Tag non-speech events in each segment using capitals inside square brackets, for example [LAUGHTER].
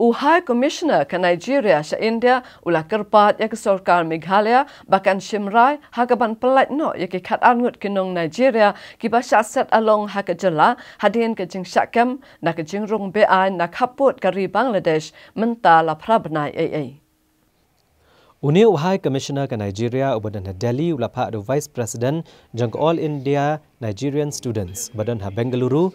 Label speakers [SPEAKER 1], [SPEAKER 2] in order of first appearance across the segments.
[SPEAKER 1] U High Commissioner ke Nigeria sya India ula kerpat ya ke Sorkar Meghalaya bahkan Shimrai hakaban pelat no ya ke kat angut kinong Nigeria kiba syaset along hak jela hadian ke jing syakem na ke jing rung BI na kaput kari Bangladesh menta la prabnai AA.
[SPEAKER 2] Uni U High Commissioner ke Nigeria ubadan Delhi ula pak do Vice President jang All India Nigerian Students badan ha Bengaluru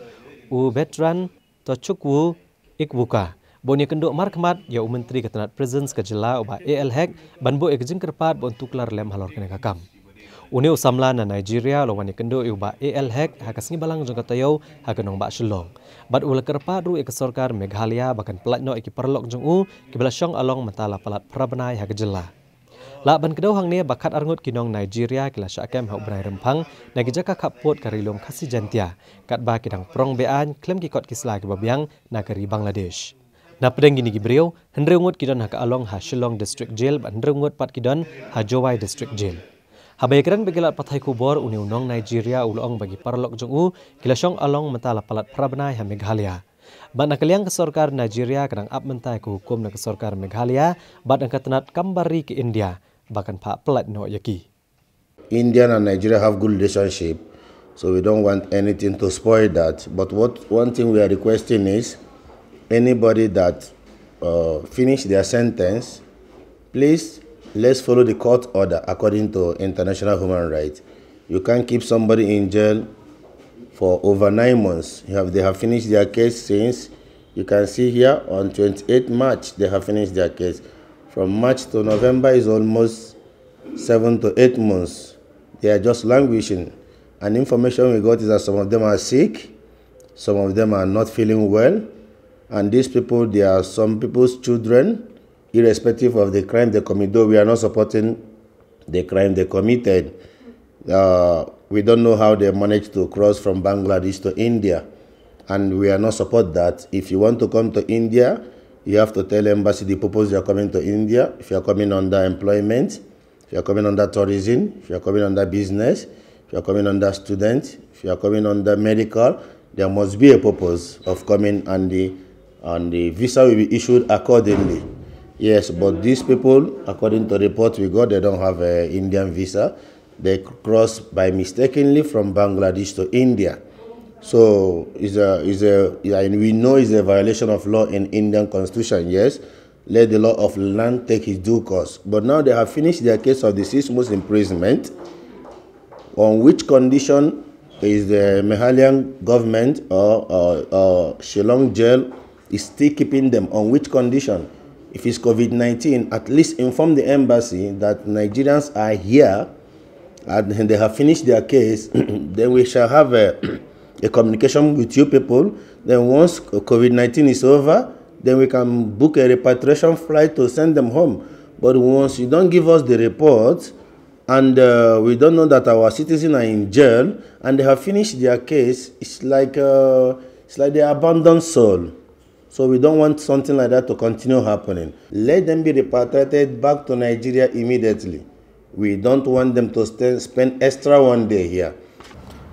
[SPEAKER 2] u veteran Tochukwu Ikbuka. Ikbuka bon yang kenduk markmat ya menteri ketenat presence ke oba AL hack ban bo ek jing kerpat bon tuklar lem halor kene kakam Uni usamla na Nigeria lo wani kendo iu ba AL hack ha kasngi balang jong katayo ha kenong ba shilong bad ul kerpat ru ek sorkar Meghalaya bahkan plat no ek perlok jong u kibla shong along mentala pelat prabnai ha jela La ban kedau hang ne bakat arngut kinong Nigeria kila syakem hau berai rempang na gejaka kapot kari lom kasih jantia kat ba kidang prong bean klem kikot kisla kebabiang na kari Bangladesh. Napadengi ni gibriyo, hendreungut kidon hak along ha District Jail, ba hendreungut pat kidon ha Jowai District Jail. Habayakiran begilat patay kubor uni unong Nigeria uloong bagi paralok jung u, kilasyong along matala palat prabnai ha Meghalaya. Ba nakaliang kesorkar Nigeria kerang ap mentay ku hukum na kesorkar Meghalaya, ba nangkatenat kambari ke India, bahkan pak pelat no yaki.
[SPEAKER 1] India and Nigeria have good relationship, so we don't want anything to spoil that. But what one thing we are requesting is, anybody that uh, finish their sentence, please let's follow the court order according to international human rights. You can't keep somebody in jail for over nine months. Have, they have finished their case since, you can see here, on 28 March, they have finished their case. From March to November is almost seven to eight months. They are just languishing. And information we got is that some of them are sick, some of them are not feeling well, and these people, they are some people's children, irrespective of the crime they commit. Though we are not supporting the crime they committed, uh, we don't know how they managed to cross from Bangladesh to India, and we are not support that. If you want to come to India, you have to tell embassy the purpose you are coming to India. If you are coming under employment, if you are coming under tourism, if you are coming under business, if you are coming under student, if you are coming under medical, there must be a purpose of coming and the and the visa will be issued accordingly. Yes, but these people, according to report we got, they don't have an Indian visa. They cross by mistakenly from Bangladesh to India. So is a is a and we know it's a violation of law in Indian constitution. Yes, let the law of land take its due course. But now they have finished their case of the six months imprisonment. On which condition is the Mehalian government or, or, or Shillong jail is still keeping them on which condition? If it's COVID 19, at least inform the embassy that Nigerians are here and they have finished their case. [CLEARS THROAT] then we shall have a, [CLEARS THROAT] a communication with you people. Then, once COVID 19 is over, then we can book a repatriation flight to send them home. But once you don't give us the report, and uh, we don't know that our citizens are in jail and they have finished their case, it's like uh, it's like they abandoned soul. So we don't want something like that to continue happening. Let them be repatriated back to Nigeria immediately. We don't want them to stay, spend extra one day here.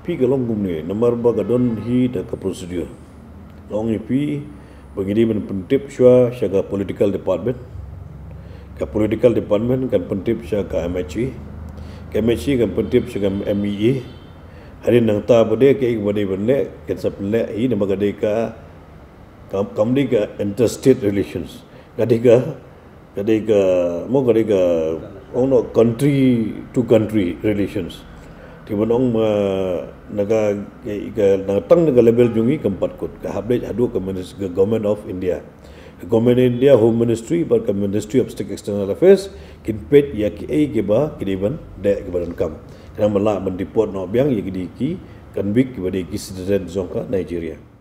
[SPEAKER 1] Pi kalau gumni, nomor
[SPEAKER 3] baga don hi tak prosedur. Long pi pengiri men pentip shua ke political department. Ke political department kan pentip shaga MHE. Ka MHC e kan pentip ke MEE. Hari nang ta bade ke ik bade bende ke kan sap le hi nomor ka ke uh, interstate relations ketika ketika mau ketika orang no country to country relations di mana orang uh, naga ketika naga tang naga level jungi keempat kot ke habis hadu ke government of India government of India home ministry but ke ministry of state external affairs kin pet ya ki ai ke ba ki diban de ke badan kam kerana melak mendipot no biang ya ki di ki kan bik ke ba citizen zonka Nigeria